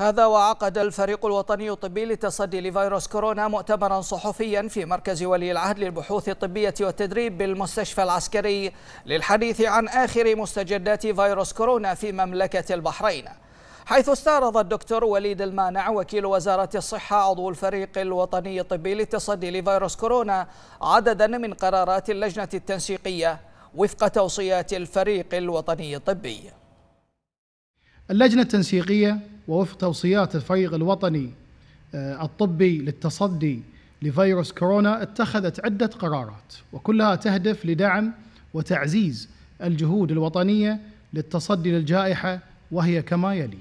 هذا وعقد الفريق الوطني الطبي للتصدي لفيروس كورونا مؤتمرا صحفيا في مركز ولي العهد للبحوث الطبية والتدريب بالمستشفى العسكري للحديث عن آخر مستجدات فيروس كورونا في مملكة البحرين حيث استعرض الدكتور وليد المانع وكيل وزارة الصحة عضو الفريق الوطني الطبي للتصدي لفيروس كورونا عددا من قرارات اللجنة التنسيقية وفق توصيات الفريق الوطني الطبي اللجنة التنسيقية ووفق توصيات الفريق الوطني آه، الطبي للتصدي لفيروس كورونا اتخذت عدة قرارات وكلها تهدف لدعم وتعزيز الجهود الوطنية للتصدي للجائحة وهي كما يلي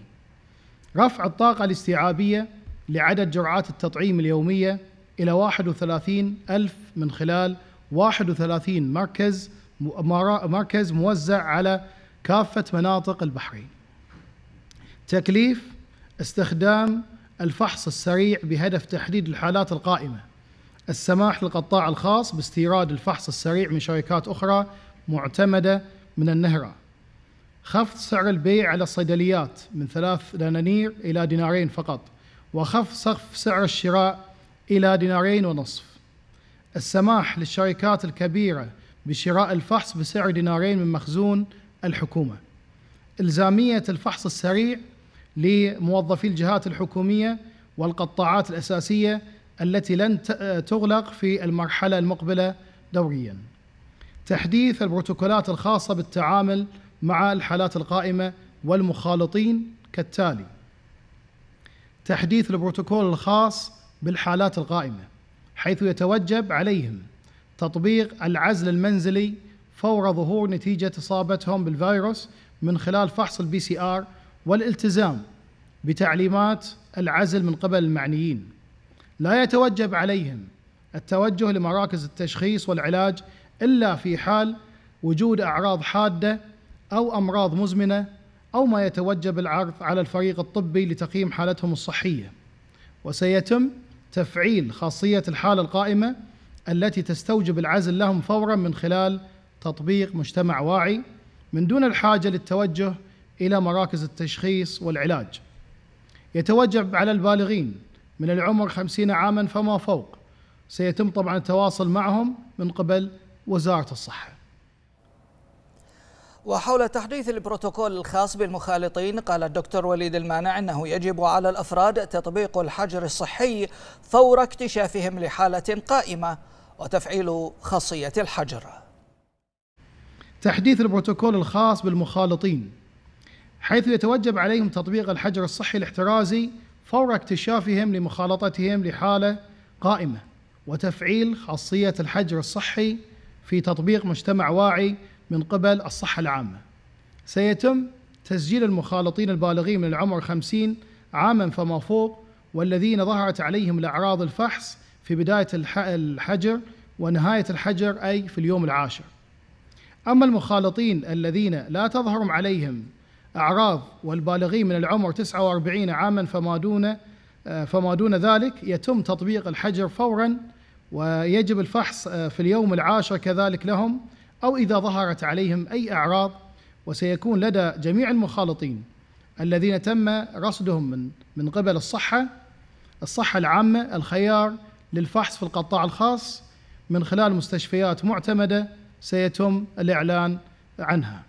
رفع الطاقة الاستيعابية لعدد جرعات التطعيم اليومية إلى 31 ألف من خلال 31 مركز مركز موزع على كافة مناطق البحرين تكليف استخدام الفحص السريع بهدف تحديد الحالات القائمة السماح للقطاع الخاص باستيراد الفحص السريع من شركات أخرى معتمدة من النهرة خفض سعر البيع على الصيدليات من ثلاث دنانير إلى دينارين فقط وخفض سقف سعر الشراء إلى دينارين ونصف السماح للشركات الكبيرة بشراء الفحص بسعر دينارين من مخزون الحكومة إلزامية الفحص السريع لموظفي الجهات الحكوميه والقطاعات الاساسيه التي لن تغلق في المرحله المقبله دوريا. تحديث البروتوكولات الخاصه بالتعامل مع الحالات القائمه والمخالطين كالتالي: تحديث البروتوكول الخاص بالحالات القائمه حيث يتوجب عليهم تطبيق العزل المنزلي فور ظهور نتيجه اصابتهم بالفيروس من خلال فحص البي سي ار والالتزام بتعليمات العزل من قبل المعنيين لا يتوجب عليهم التوجه لمراكز التشخيص والعلاج الا في حال وجود اعراض حاده او امراض مزمنه او ما يتوجب العرض على الفريق الطبي لتقييم حالتهم الصحيه وسيتم تفعيل خاصيه الحاله القائمه التي تستوجب العزل لهم فورا من خلال تطبيق مجتمع واعي من دون الحاجه للتوجه إلى مراكز التشخيص والعلاج يتوجب على البالغين من العمر خمسين عاما فما فوق سيتم طبعا التواصل معهم من قبل وزارة الصحة وحول تحديث البروتوكول الخاص بالمخالطين قال الدكتور وليد المانع أنه يجب على الأفراد تطبيق الحجر الصحي فور اكتشافهم لحالة قائمة وتفعيل خاصية الحجر تحديث البروتوكول الخاص بالمخالطين حيث يتوجب عليهم تطبيق الحجر الصحي الاحترازي فور اكتشافهم لمخالطتهم لحالة قائمة وتفعيل خاصية الحجر الصحي في تطبيق مجتمع واعي من قبل الصحة العامة سيتم تسجيل المخالطين البالغين من العمر 50 عاما فما فوق والذين ظهرت عليهم الأعراض الفحص في بداية الحجر ونهاية الحجر أي في اليوم العاشر أما المخالطين الذين لا تظهر عليهم أعراض والبالغين من العمر 49 عاما فما دون فما دون ذلك يتم تطبيق الحجر فورا ويجب الفحص آه، في اليوم العاشر كذلك لهم أو إذا ظهرت عليهم أي أعراض وسيكون لدى جميع المخالطين الذين تم رصدهم من من قبل الصحة الصحة العامة الخيار للفحص في القطاع الخاص من خلال مستشفيات معتمدة سيتم الإعلان عنها